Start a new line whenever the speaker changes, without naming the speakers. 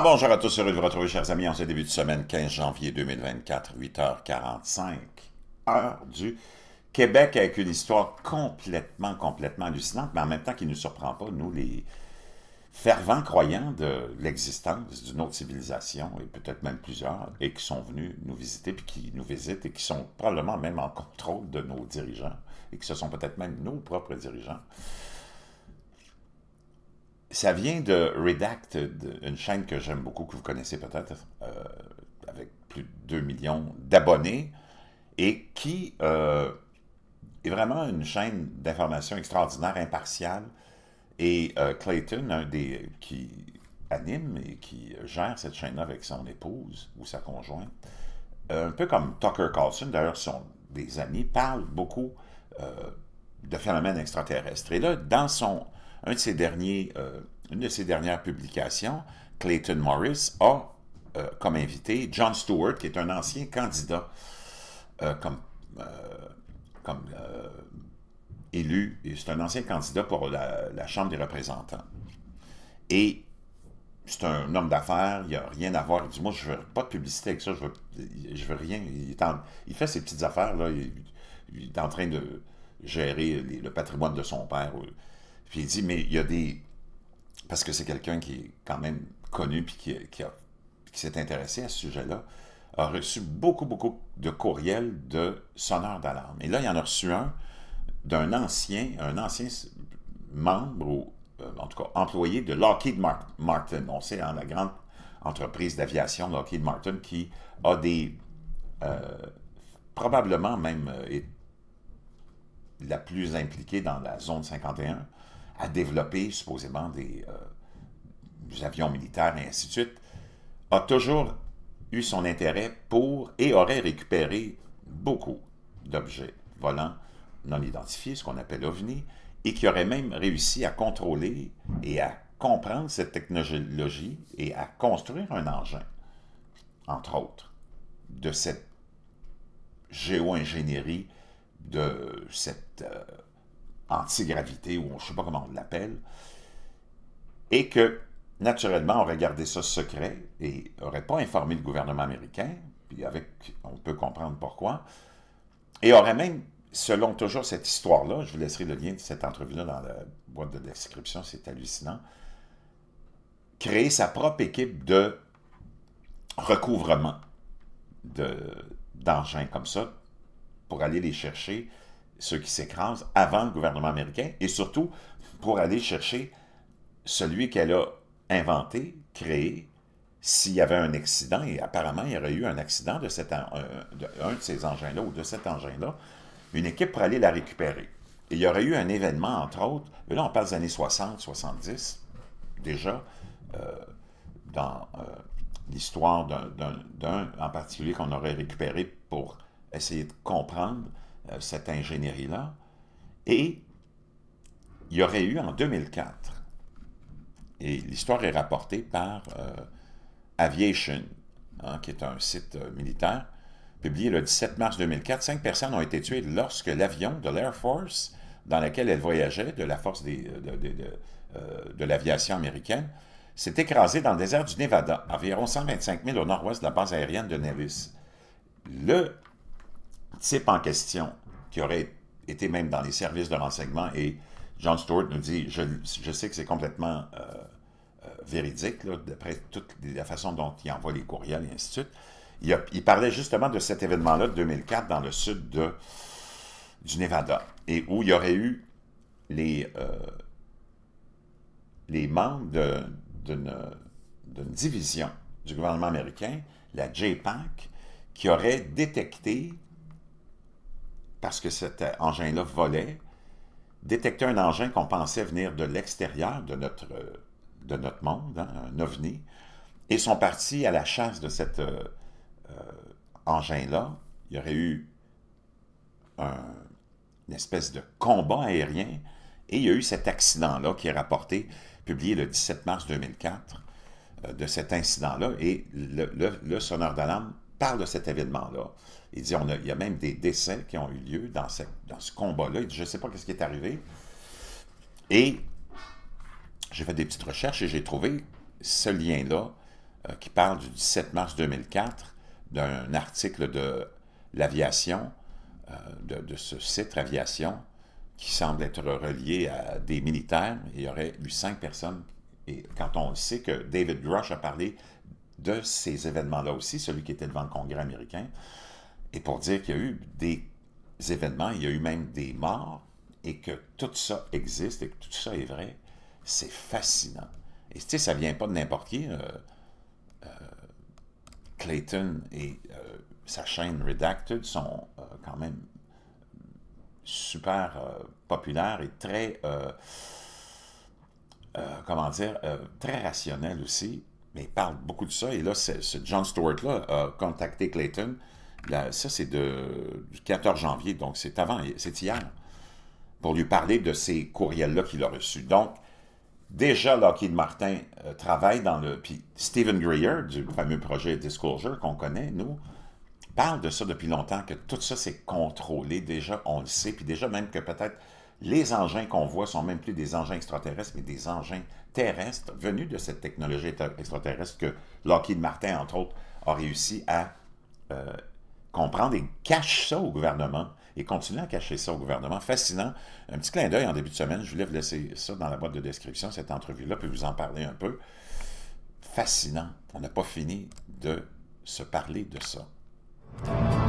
bonjour à tous, heureux de vous retrouver, chers amis, on ce début de semaine, 15 janvier 2024, 8h45, heure du Québec, avec une histoire complètement, complètement hallucinante, mais en même temps qui ne nous surprend pas, nous, les fervents croyants de l'existence d'une autre civilisation, et peut-être même plusieurs, et qui sont venus nous visiter, puis qui nous visitent, et qui sont probablement même en contrôle de nos dirigeants, et qui ce sont peut-être même nos propres dirigeants. Ça vient de Redacted, une chaîne que j'aime beaucoup, que vous connaissez peut-être, euh, avec plus de 2 millions d'abonnés, et qui euh, est vraiment une chaîne d'information extraordinaire, impartiale. Et euh, Clayton, un des qui anime et qui gère cette chaîne-là avec son épouse ou sa conjointe, un peu comme Tucker Carlson, d'ailleurs, sont des amis, parle beaucoup de phénomènes extraterrestres. Et là, dans son euh, une de ses dernières publications, Clayton Morris, a euh, comme invité John Stewart, qui est un ancien candidat euh, comme, comme élu. C'est un ancien candidat pour la, Chambre des représentants. Et c'est un homme d'affaires, il n'a a rien à voir. Il dit, moi, je veux pas de publicité avec ça, je veux, veux rien. Il, fait ses petites affaires, là. Il, est en train de gérer le patrimoine de son père. Puis il dit, mais il y a des. Parce que c'est quelqu'un qui est quand même connu puis qui, s'est intéressé à ce sujet-là, a reçu beaucoup, beaucoup de courriels de sonneurs d'alarme. Et là, il y en a reçu un d'un ancien, un ancien membre ou euh, en tout cas employé de Lockheed Martin. On sait, hein, la grande entreprise d'aviation Lockheed Martin qui a des. Euh, probablement même euh, la plus impliquée dans la zone 51 à développer supposément euh, des, avions militaires et ainsi de suite, a toujours eu son intérêt pour et aurait récupéré beaucoup d'objets volants non identifiés, ce qu'on appelle OVNI, et qui aurait même réussi à contrôler et à comprendre cette technologie et à construire un engin, entre autres, de cette géo-ingénierie, de cette... Euh, antigravité, ou je ne sais pas comment on l'appelle, et que, naturellement, aurait gardé ça secret et n'aurait pas informé le gouvernement américain, puis avec, on peut comprendre pourquoi, et aurait même, selon toujours cette histoire-là, je vous laisserai le lien de cette entrevue-là dans la boîte de description, c'est hallucinant, créer sa propre équipe de recouvrement d'engins comme ça pour aller les chercher ceux qui s'écrasent avant le gouvernement américain et surtout pour aller chercher celui qu'elle a inventé, créé, s'il y avait un accident, et apparemment il y aurait eu un accident de, euh, de ces engins-là ou de cet engin-là, une équipe pour aller la récupérer. il y aurait eu un événement, entre autres, mais là on parle des années 60, 70, déjà, euh, dans euh, l'histoire d'un en particulier qu'on aurait récupéré pour essayer de comprendre euh, cette ingénierie-là. Et il y aurait eu en 2004, et l'histoire est rapportée par euh, Aviation, hein, qui est un site euh, militaire, publié le 17 mars 2004, cinq personnes ont été tuées lorsque l'avion de l'Air Force dans lequel elle voyageait, de la force des, de, de l'aviation américaine, s'est écrasé dans le désert du Nevada, environ 125 000 au nord-ouest de la base aérienne de Nevis. Le type en question, qui aurait été même dans les services de renseignement, et John Stewart nous dit, je, sais que c'est complètement euh, euh, véridique, d'après toute la façon dont il envoie les courriels et ainsi de suite, il, parlait justement de cet événement-là de 2004 dans le sud de, du Nevada, et où il y aurait eu les, euh, les membres d'une division du gouvernement américain, la JPAC, qui aurait détecté parce que cet euh, engin-là volait, détectait un engin qu'on pensait venir de l'extérieur de notre, euh, monde, hein, un ovni, et sont partis à la chasse de cet euh, engin-là. Il y aurait eu une espèce de combat aérien, et il y a eu cet accident-là qui est rapporté, publié le 17 mars 2004, de cet incident-là, et le sonneur d'alarme parle de cet événement-là il dit, on il y a même des décès qui ont eu lieu dans, cette, dans ce combat-là. Il dit, je ne sais pas ce qui est arrivé. Et j'ai fait des petites recherches et j'ai trouvé ce lien-là euh, qui parle du 17 mars 2004 d'un article de l'aviation, euh, de, ce site aviation, qui semble être relié à des militaires. Il y aurait eu cinq personnes. Et quand on sait que David Rush a parlé de ces événements-là aussi, celui qui était devant le Congrès américain, et pour dire qu'il y a eu des événements, il y a eu même des morts, et que tout ça existe et que tout ça est vrai, c'est fascinant. Et tu sais, ça vient pas de n'importe qui. Euh, euh, Clayton et euh, sa chaîne Redacted sont quand même super populaires et très, comment dire, très rationnels aussi. Mais ils parlent beaucoup de ça. Et là, ce John Stewart-là a contacté Clayton ça c'est du 14 janvier, donc c'est avant, c'est hier, pour lui parler de ces courriels-là qu'il a reçus. Donc, déjà, Lockheed Martin euh, travaille dans le... Puis Stephen Greer, du fameux projet Disclosure qu'on connaît, nous, parle de ça depuis longtemps, que tout ça c'est contrôlé, déjà on le sait, puis déjà même que peut-être les engins qu'on voit sont même plus des engins extraterrestres, mais des engins terrestres venus de cette technologie extraterrestre que Lockheed Martin, entre autres, a réussi à euh, comprendre et cache ça au gouvernement et continuer à cacher ça au gouvernement. Fascinant. Un petit clin d'œil en début de semaine. Je voulais vous laisser ça dans la boîte de description, cette entrevue-là, puis vous en parler un peu. Fascinant. On n'a pas fini de se parler de ça.